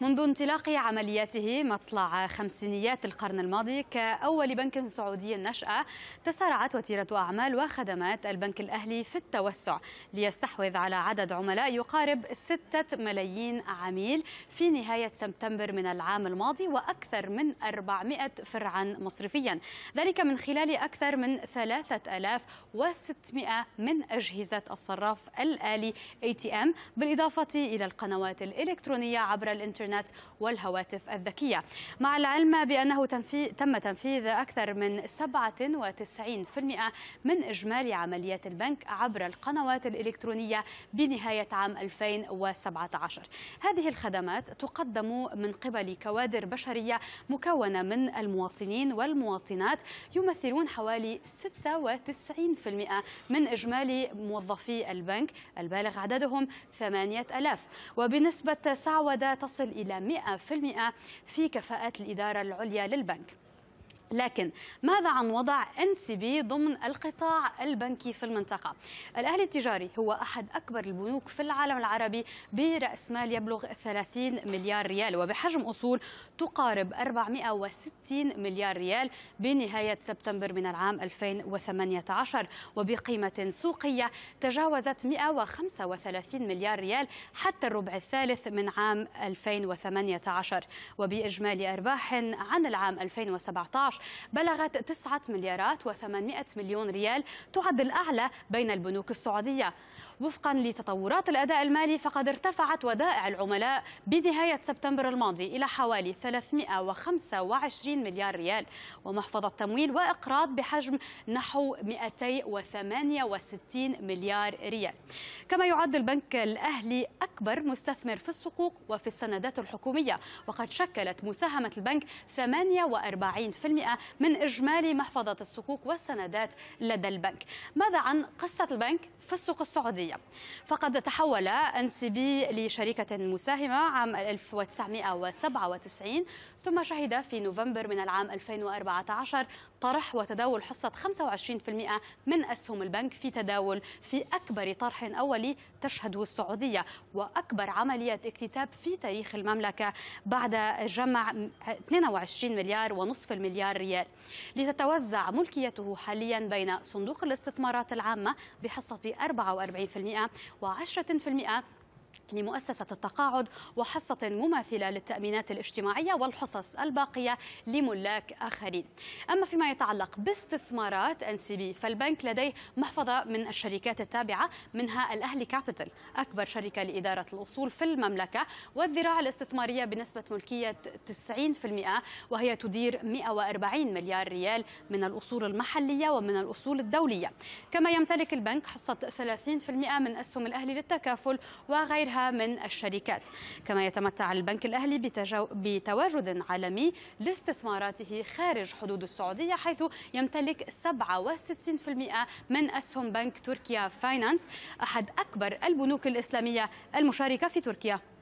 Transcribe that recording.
منذ انطلاق عملياته مطلع خمسينيات القرن الماضي كأول بنك سعودي نشأة تسارعت وتيرة أعمال وخدمات البنك الأهلي في التوسع ليستحوذ على عدد عملاء يقارب 6 ملايين عميل في نهاية سبتمبر من العام الماضي وأكثر من 400 فرعا مصرفيا ذلك من خلال أكثر من 3600 من أجهزة الصراف الآلي ATM بالإضافة إلى القنوات الإلكترونية عبر الإنترنت الانترنت والهواتف الذكية مع العلم بأنه تم تنفيذ أكثر من 97% من إجمالي عمليات البنك عبر القنوات الإلكترونية بنهاية عام 2017 هذه الخدمات تقدم من قبل كوادر بشرية مكونة من المواطنين والمواطنات يمثلون حوالي 96% من إجمالي موظفي البنك البالغ عددهم 8000 وبنسبة سعودة تصل إلى 100% في كفاءة الإدارة العليا للبنك لكن ماذا عن وضع ان سي بي ضمن القطاع البنكي في المنطقة الأهلي التجاري هو أحد أكبر البنوك في العالم العربي برأس مال يبلغ 30 مليار ريال وبحجم أصول تقارب 460 مليار ريال بنهاية سبتمبر من العام 2018 وبقيمة سوقية تجاوزت 135 مليار ريال حتى الربع الثالث من عام 2018 وبإجمالي أرباح عن العام 2017 بلغت 9 مليارات و800 مليون ريال تعد الأعلى بين البنوك السعودية وفقا لتطورات الأداء المالي فقد ارتفعت ودائع العملاء بنهاية سبتمبر الماضي إلى حوالي 325 مليار ريال ومحفظة تمويل وإقراض بحجم نحو 268 مليار ريال كما يعد البنك الأهلي أكبر مستثمر في السوق وفي السندات الحكومية وقد شكلت مساهمة البنك 48% من إجمالي محفظة السوق والسندات لدى البنك ماذا عن قصة البنك في السوق السعودي العالمية فقد تحول أنسبي لشركة مساهمة عام 1997 ثم شهد في نوفمبر من العام 2014 طرح وتداول حصة 25% من أسهم البنك في تداول في أكبر طرح أولي تشهده السعودية وأكبر عملية اكتتاب في تاريخ المملكة بعد جمع 22 مليار ونصف المليار ريال لتتوزع ملكيته حاليا بين صندوق الاستثمارات العامة بحصة 44% و10% لمؤسسة التقاعد وحصة مماثلة للتأمينات الاجتماعية والحصص الباقية لملاك آخرين أما فيما يتعلق باستثمارات NCB فالبنك لديه محفظة من الشركات التابعة منها الأهلي كابيتال أكبر شركة لإدارة الأصول في المملكة والذراع الاستثمارية بنسبة ملكية 90% وهي تدير 140 مليار ريال من الأصول المحلية ومن الأصول الدولية كما يمتلك البنك حصة 30% من أسهم الأهلي للتكافل وغيرها من الشركات كما يتمتع البنك الأهلي بتواجد عالمي لاستثماراته خارج حدود السعودية حيث يمتلك 67% من أسهم بنك تركيا فاينانس أحد أكبر البنوك الإسلامية المشاركة في تركيا